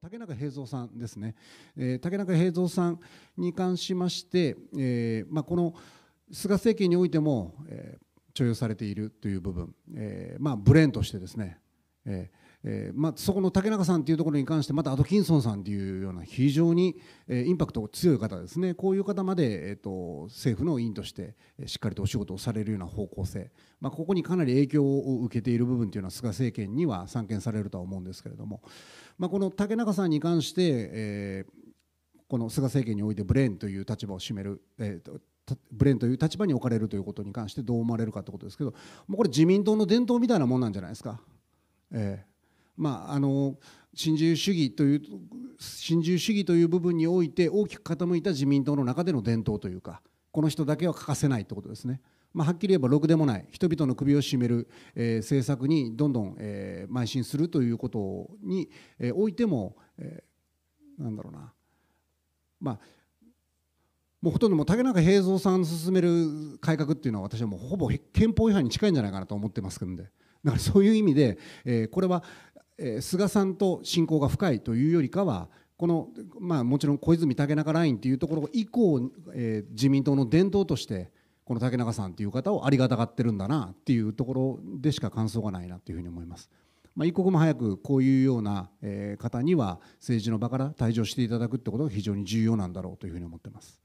竹中平蔵さんですね、えー、竹中平蔵さんに関しまして、えーまあ、この菅政権においても、えー、徴用されているという部分、えーまあ、ブレーンとしてですね、えーえー、まあ、そこの竹中さんというところに関してまたアドキンソンさんというような非常に、えー、インパクトが強い方ですねこういう方まで、えーと、政府の委員としてしっかりとお仕事をされるような方向性、まあ、ここにかなり影響を受けている部分というのは菅政権には散見されるとは思うんですけれども、まあ、この竹中さんに関して、えー、この菅政権においてブレーンという立場を占める。えーとブレンという立場に置かれるということに関してどう思われるかということですけどもうこれ自民党の伝統みたいなもんなんじゃないですか、えー、まあ、あの新自由主義という新自由主義という部分において大きく傾いた自民党の中での伝統というかこの人だけは欠かせないということですね。まあ、はっきり言えばろくでもない人々の首を絞める、えー、政策にどんどん、えー、邁進するということに、えー、おいても、えー、なんだろうなまあもうほとんども竹中平蔵さん進める改革っていうのは私はもうほぼ憲法違反に近いんじゃないかなと思ってますけどだからそういう意味で、えー、これはえ菅さんと親交が深いというよりかはこの、まあ、もちろん小泉竹中ラインというところ以降、えー、自民党の伝統としてこの竹中さんという方をありがたがってるんだなっていうところでしか感想がないなというふうに思います。まあ、一刻も早くこういうような方には政治の場から退場していただくってことが非常に重要なんだろうというふうに思ってます。